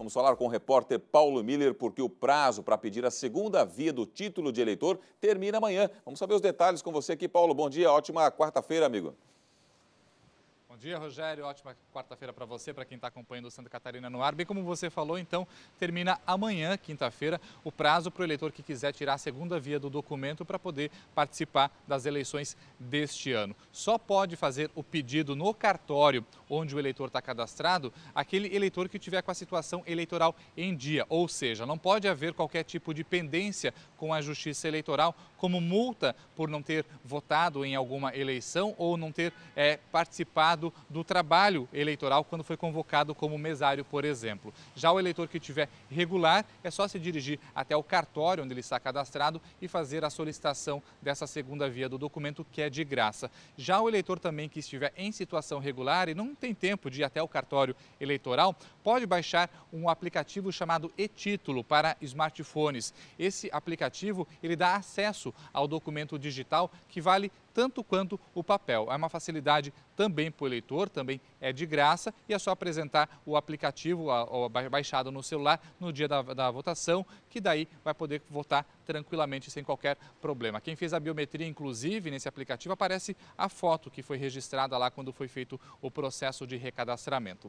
Vamos falar com o repórter Paulo Miller, porque o prazo para pedir a segunda via do título de eleitor termina amanhã. Vamos saber os detalhes com você aqui, Paulo. Bom dia, ótima quarta-feira, amigo. Bom dia, Rogério. Ótima quarta-feira para você, para quem está acompanhando o Santa Catarina no ar. Bem como você falou, então, termina amanhã, quinta-feira, o prazo para o eleitor que quiser tirar a segunda via do documento para poder participar das eleições deste ano. Só pode fazer o pedido no cartório onde o eleitor está cadastrado aquele eleitor que tiver com a situação eleitoral em dia, ou seja, não pode haver qualquer tipo de pendência com a Justiça Eleitoral, como multa por não ter votado em alguma eleição ou não ter é, participado resultado do trabalho eleitoral quando foi convocado como mesário, por exemplo. Já o eleitor que tiver regular, é só se dirigir até o cartório onde ele está cadastrado e fazer a solicitação dessa segunda via do documento, que é de graça. Já o eleitor também que estiver em situação regular e não tem tempo de ir até o cartório eleitoral, pode baixar um aplicativo chamado e-Título para smartphones. Esse aplicativo ele dá acesso ao documento digital que vale tanto quanto o papel. É uma facilidade também para o eleitor, também é de graça e é só apresentar o aplicativo baixado no celular no dia da, da votação, que daí vai poder votar tranquilamente sem qualquer problema. Quem fez a biometria, inclusive, nesse aplicativo aparece a foto que foi registrada lá quando foi feito o processo de recadastramento.